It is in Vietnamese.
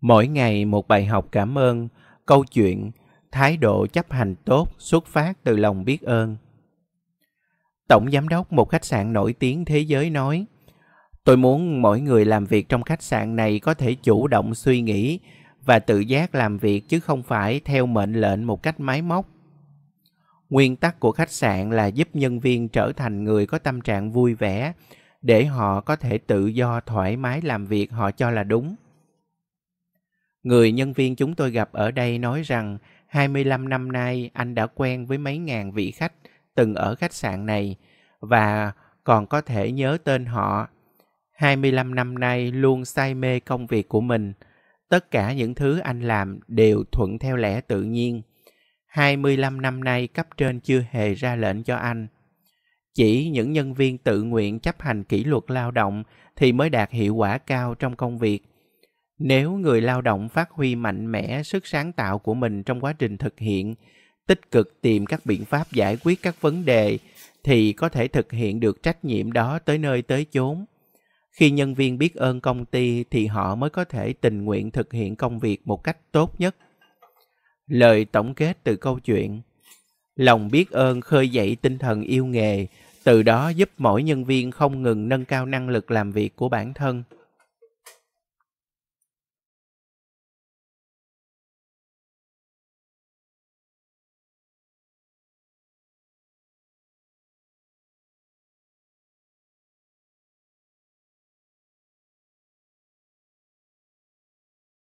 Mỗi ngày một bài học cảm ơn, câu chuyện, thái độ chấp hành tốt xuất phát từ lòng biết ơn. Tổng giám đốc một khách sạn nổi tiếng thế giới nói, Tôi muốn mỗi người làm việc trong khách sạn này có thể chủ động suy nghĩ và tự giác làm việc chứ không phải theo mệnh lệnh một cách máy móc. Nguyên tắc của khách sạn là giúp nhân viên trở thành người có tâm trạng vui vẻ để họ có thể tự do thoải mái làm việc họ cho là đúng. Người nhân viên chúng tôi gặp ở đây nói rằng 25 năm nay anh đã quen với mấy ngàn vị khách từng ở khách sạn này và còn có thể nhớ tên họ. 25 năm nay luôn say mê công việc của mình. Tất cả những thứ anh làm đều thuận theo lẽ tự nhiên. 25 năm nay cấp trên chưa hề ra lệnh cho anh. Chỉ những nhân viên tự nguyện chấp hành kỷ luật lao động thì mới đạt hiệu quả cao trong công việc nếu người lao động phát huy mạnh mẽ sức sáng tạo của mình trong quá trình thực hiện tích cực tìm các biện pháp giải quyết các vấn đề thì có thể thực hiện được trách nhiệm đó tới nơi tới chốn khi nhân viên biết ơn công ty thì họ mới có thể tình nguyện thực hiện công việc một cách tốt nhất lời tổng kết từ câu chuyện lòng biết ơn khơi dậy tinh thần yêu nghề từ đó giúp mỗi nhân viên không ngừng nâng cao năng lực làm việc của bản thân